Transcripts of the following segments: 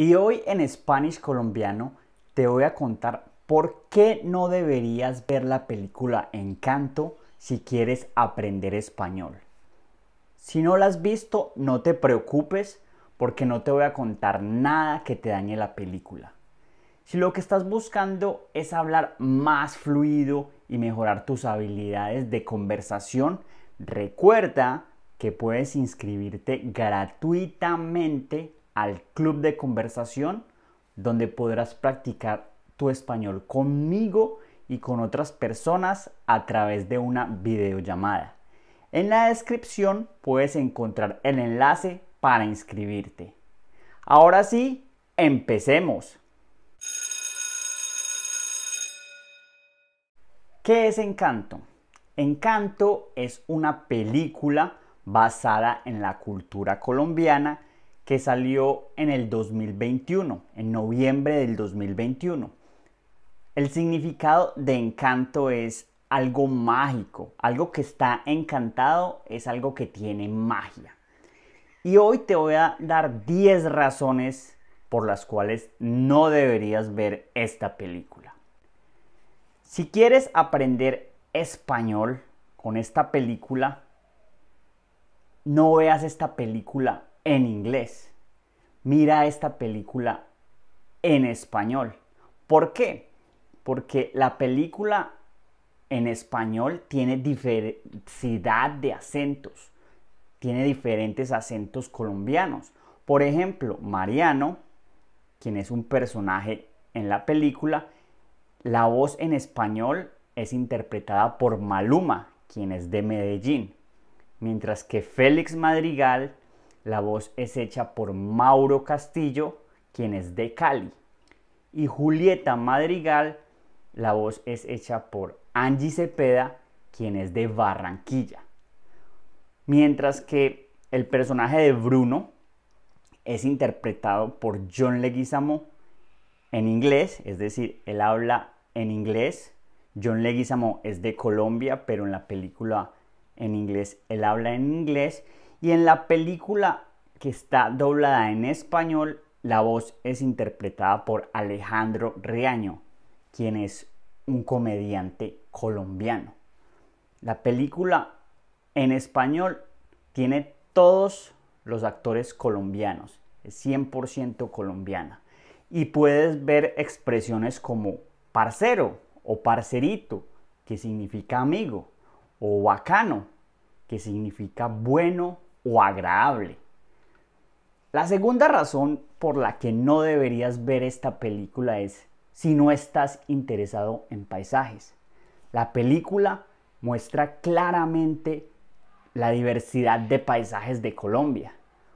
Y hoy en Spanish Colombiano te voy a contar por qué no deberías ver la película Encanto si quieres aprender español. Si no la has visto, no te preocupes porque no te voy a contar nada que te dañe la película. Si lo que estás buscando es hablar más fluido y mejorar tus habilidades de conversación, recuerda que puedes inscribirte gratuitamente al club de conversación donde podrás practicar tu español conmigo y con otras personas a través de una videollamada. En la descripción puedes encontrar el enlace para inscribirte. Ahora sí, empecemos. ¿Qué es Encanto? Encanto es una película basada en la cultura colombiana que salió en el 2021, en noviembre del 2021. El significado de encanto es algo mágico, algo que está encantado es algo que tiene magia. Y hoy te voy a dar 10 razones por las cuales no deberías ver esta película. Si quieres aprender español con esta película, no veas esta película en inglés. Mira esta película en español. ¿Por qué? Porque la película en español tiene diversidad de acentos. Tiene diferentes acentos colombianos. Por ejemplo, Mariano, quien es un personaje en la película, la voz en español es interpretada por Maluma, quien es de Medellín, mientras que Félix Madrigal la voz es hecha por Mauro Castillo, quien es de Cali. Y Julieta Madrigal, la voz es hecha por Angie Cepeda, quien es de Barranquilla. Mientras que el personaje de Bruno es interpretado por John Leguizamo en inglés, es decir, él habla en inglés. John Leguizamo es de Colombia, pero en la película en inglés él habla en inglés y en la película que está doblada en español, la voz es interpretada por Alejandro Riaño, quien es un comediante colombiano. La película en español tiene todos los actores colombianos, es 100% colombiana. Y puedes ver expresiones como parcero o parcerito, que significa amigo, o bacano, que significa bueno o agradable. La segunda razón por la que no deberías ver esta película es si no estás interesado en paisajes. La película muestra claramente la diversidad de paisajes de Colombia.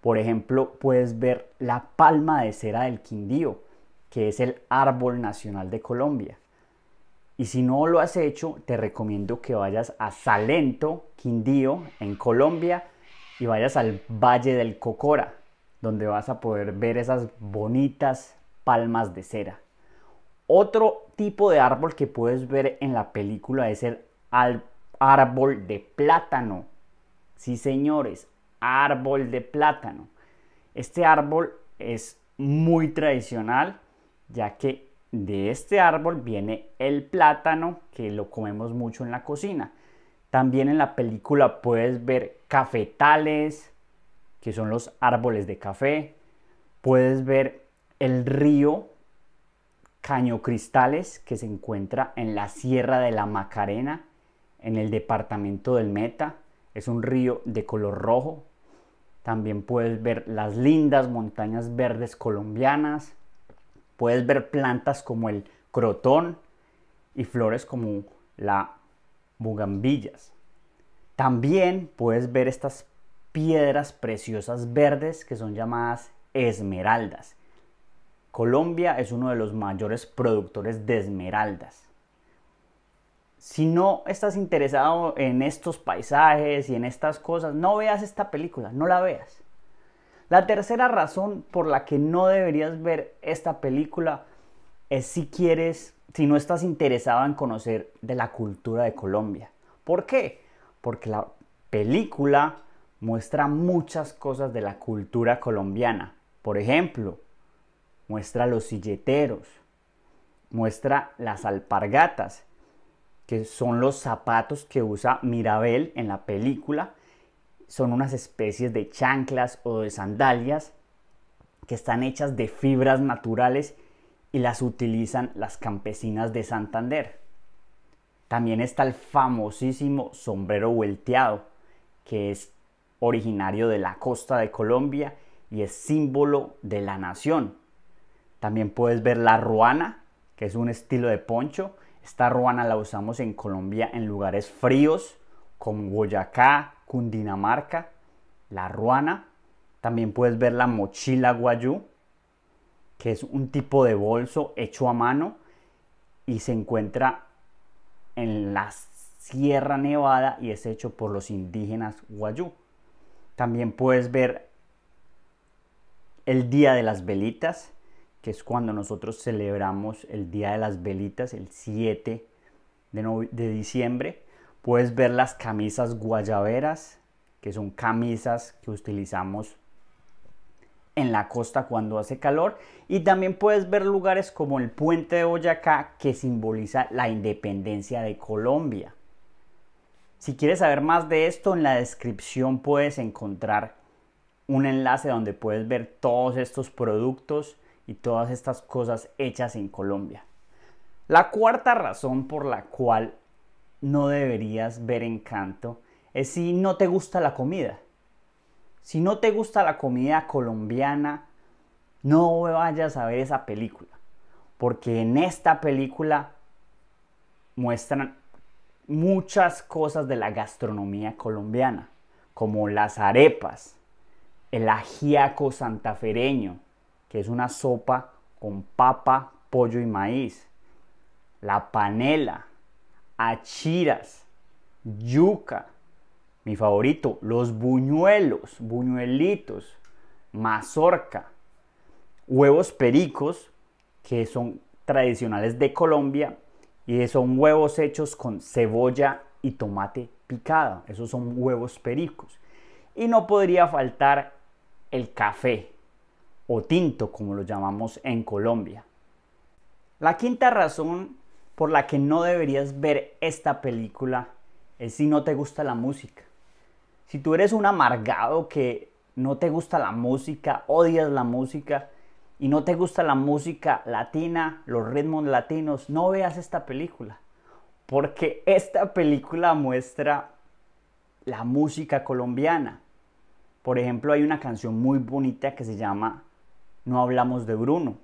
Por ejemplo, puedes ver la palma de cera del Quindío, que es el árbol nacional de Colombia. Y si no lo has hecho, te recomiendo que vayas a Salento, Quindío, en Colombia, y vayas al Valle del Cocora, donde vas a poder ver esas bonitas palmas de cera. Otro tipo de árbol que puedes ver en la película es el árbol de plátano. Sí, señores, árbol de plátano. Este árbol es muy tradicional, ya que de este árbol viene el plátano, que lo comemos mucho en la cocina. También en la película puedes ver cafetales, que son los árboles de café. Puedes ver el río Caño Cristales, que se encuentra en la Sierra de la Macarena, en el departamento del Meta. Es un río de color rojo. También puedes ver las lindas montañas verdes colombianas. Puedes ver plantas como el crotón y flores como la bugambillas. También puedes ver estas piedras preciosas verdes que son llamadas esmeraldas. Colombia es uno de los mayores productores de esmeraldas. Si no estás interesado en estos paisajes y en estas cosas, no veas esta película, no la veas. La tercera razón por la que no deberías ver esta película es si quieres, si no estás interesado en conocer de la cultura de Colombia. ¿Por qué? porque la película muestra muchas cosas de la cultura colombiana. Por ejemplo, muestra los silleteros, muestra las alpargatas, que son los zapatos que usa Mirabel en la película. Son unas especies de chanclas o de sandalias que están hechas de fibras naturales y las utilizan las campesinas de Santander. También está el famosísimo sombrero vuelteado, que es originario de la costa de Colombia y es símbolo de la nación. También puedes ver la ruana, que es un estilo de poncho. Esta ruana la usamos en Colombia en lugares fríos, como Boyacá, Cundinamarca, la ruana. También puedes ver la mochila guayú, que es un tipo de bolso hecho a mano y se encuentra en la Sierra Nevada y es hecho por los indígenas Guayú. También puedes ver el Día de las Velitas, que es cuando nosotros celebramos el Día de las Velitas, el 7 de, de diciembre. Puedes ver las camisas guayaberas, que son camisas que utilizamos en la costa cuando hace calor y también puedes ver lugares como el puente de Boyacá que simboliza la independencia de Colombia. Si quieres saber más de esto, en la descripción puedes encontrar un enlace donde puedes ver todos estos productos y todas estas cosas hechas en Colombia. La cuarta razón por la cual no deberías ver encanto es si no te gusta la comida. Si no te gusta la comida colombiana, no vayas a ver esa película. Porque en esta película muestran muchas cosas de la gastronomía colombiana, como las arepas, el ajíaco santafereño, que es una sopa con papa, pollo y maíz, la panela, achiras, yuca, mi favorito, los buñuelos, buñuelitos, mazorca, huevos pericos, que son tradicionales de Colombia y son huevos hechos con cebolla y tomate picado. Esos son huevos pericos. Y no podría faltar el café o tinto, como lo llamamos en Colombia. La quinta razón por la que no deberías ver esta película es si no te gusta la música. Si tú eres un amargado que no te gusta la música, odias la música y no te gusta la música latina, los ritmos latinos, no veas esta película. Porque esta película muestra la música colombiana. Por ejemplo, hay una canción muy bonita que se llama No hablamos de Bruno.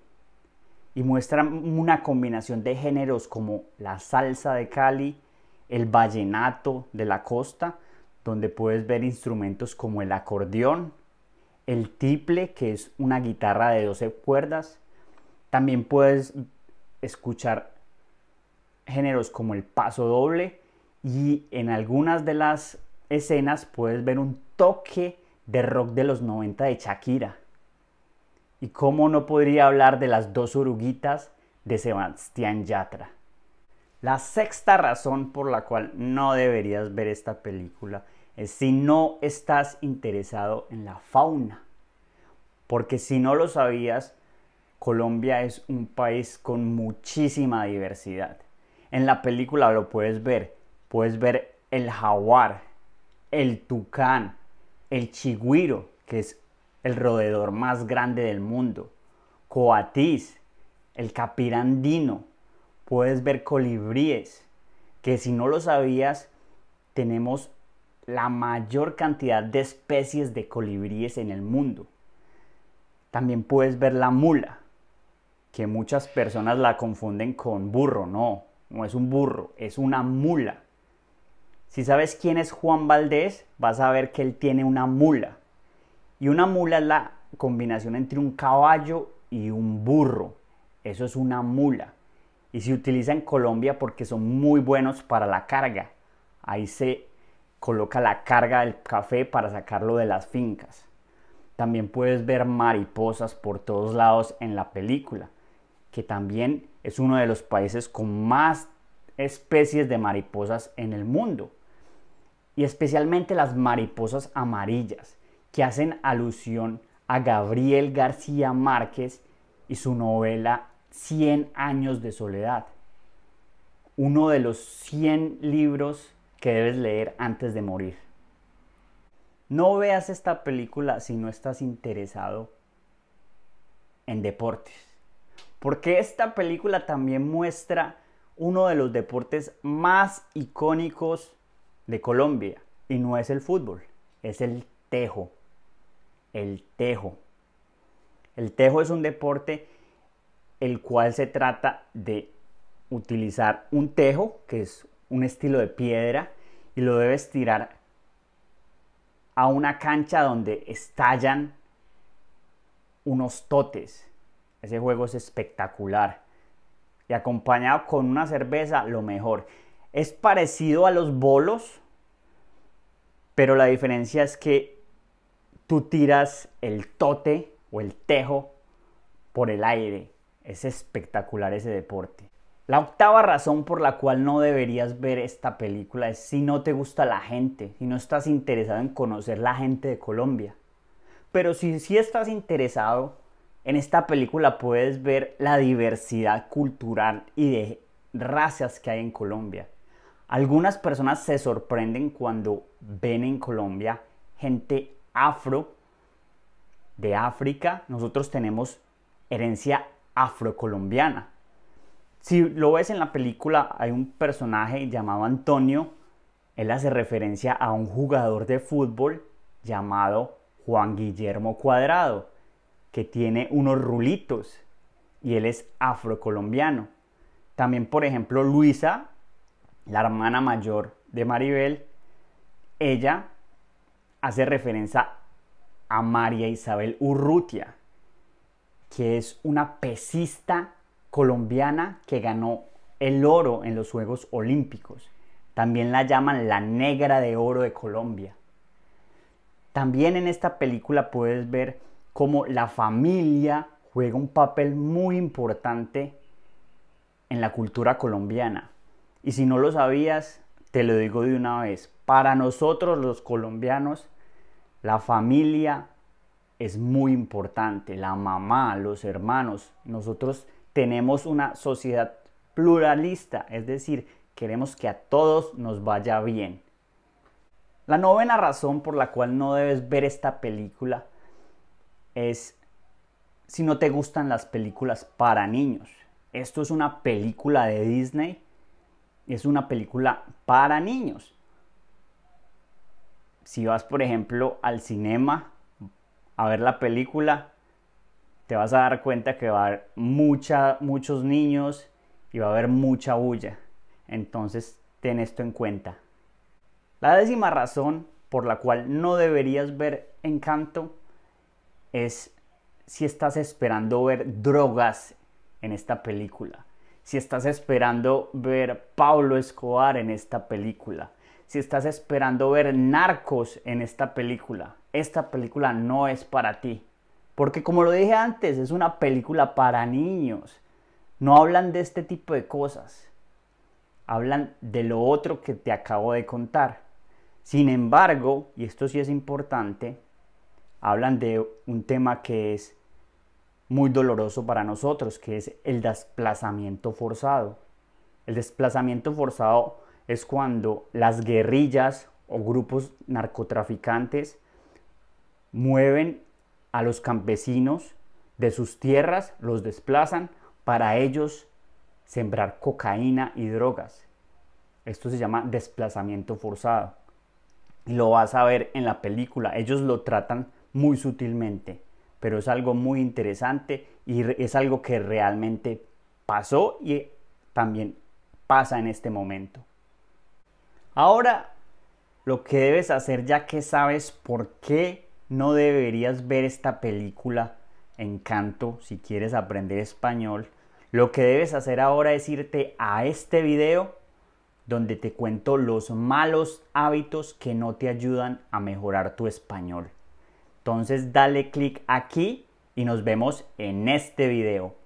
Y muestra una combinación de géneros como la salsa de Cali, el vallenato de la costa, donde puedes ver instrumentos como el acordeón, el tiple, que es una guitarra de 12 cuerdas. También puedes escuchar géneros como el paso doble y en algunas de las escenas puedes ver un toque de rock de los 90 de Shakira. Y cómo no podría hablar de las dos uruguitas de Sebastián Yatra. La sexta razón por la cual no deberías ver esta película es si no estás interesado en la fauna. Porque si no lo sabías, Colombia es un país con muchísima diversidad. En la película lo puedes ver. Puedes ver el jaguar, el tucán, el chigüiro, que es el roedor más grande del mundo, coatis, el capirandino, puedes ver colibríes, que si no lo sabías, tenemos la mayor cantidad de especies de colibríes en el mundo. También puedes ver la mula, que muchas personas la confunden con burro, no, no es un burro, es una mula. Si sabes quién es Juan Valdés, vas a ver que él tiene una mula. Y una mula es la combinación entre un caballo y un burro. Eso es una mula y se utiliza en Colombia porque son muy buenos para la carga. Ahí se coloca la carga del café para sacarlo de las fincas. También puedes ver mariposas por todos lados en la película, que también es uno de los países con más especies de mariposas en el mundo. Y especialmente las mariposas amarillas, que hacen alusión a Gabriel García Márquez y su novela 100 años de soledad, uno de los 100 libros que debes leer antes de morir. No veas esta película si no estás interesado en deportes, porque esta película también muestra uno de los deportes más icónicos de Colombia, y no es el fútbol, es el tejo. El tejo. El tejo es un deporte el cual se trata de utilizar un tejo, que es un estilo de piedra, y lo debes tirar a una cancha donde estallan unos totes. Ese juego es espectacular. Y acompañado con una cerveza, lo mejor. Es parecido a los bolos, pero la diferencia es que tú tiras el tote o el tejo por el aire es espectacular ese deporte. La octava razón por la cual no deberías ver esta película es si no te gusta la gente, si no estás interesado en conocer la gente de Colombia. Pero si sí si estás interesado, en esta película puedes ver la diversidad cultural y de razas que hay en Colombia. Algunas personas se sorprenden cuando ven en Colombia gente afro de África. Nosotros tenemos herencia afrocolombiana. Si lo ves en la película, hay un personaje llamado Antonio. Él hace referencia a un jugador de fútbol llamado Juan Guillermo Cuadrado, que tiene unos rulitos y él es afrocolombiano. También, por ejemplo, Luisa, la hermana mayor de Maribel, ella hace referencia a María Isabel Urrutia, que es una pesista colombiana que ganó el oro en los Juegos Olímpicos. También la llaman la negra de oro de Colombia. También en esta película puedes ver cómo la familia juega un papel muy importante en la cultura colombiana. Y si no lo sabías, te lo digo de una vez. Para nosotros los colombianos, la familia es muy importante, la mamá, los hermanos. Nosotros tenemos una sociedad pluralista, es decir, queremos que a todos nos vaya bien. La novena razón por la cual no debes ver esta película es si no te gustan las películas para niños. Esto es una película de Disney, es una película para niños. Si vas, por ejemplo, al cinema a ver la película, te vas a dar cuenta que va a haber mucha, muchos niños y va a haber mucha bulla. Entonces, ten esto en cuenta. La décima razón por la cual no deberías ver encanto es si estás esperando ver drogas en esta película, si estás esperando ver Pablo Escobar en esta película, si estás esperando ver narcos en esta película. Esta película no es para ti. Porque como lo dije antes, es una película para niños. No hablan de este tipo de cosas. Hablan de lo otro que te acabo de contar. Sin embargo, y esto sí es importante, hablan de un tema que es muy doloroso para nosotros, que es el desplazamiento forzado. El desplazamiento forzado es cuando las guerrillas o grupos narcotraficantes mueven a los campesinos de sus tierras, los desplazan para ellos sembrar cocaína y drogas. Esto se llama desplazamiento forzado. Y lo vas a ver en la película. Ellos lo tratan muy sutilmente, pero es algo muy interesante y es algo que realmente pasó y también pasa en este momento. Ahora, lo que debes hacer ya que sabes por qué no deberías ver esta película Encanto si quieres aprender español, lo que debes hacer ahora es irte a este video donde te cuento los malos hábitos que no te ayudan a mejorar tu español. Entonces dale clic aquí y nos vemos en este video.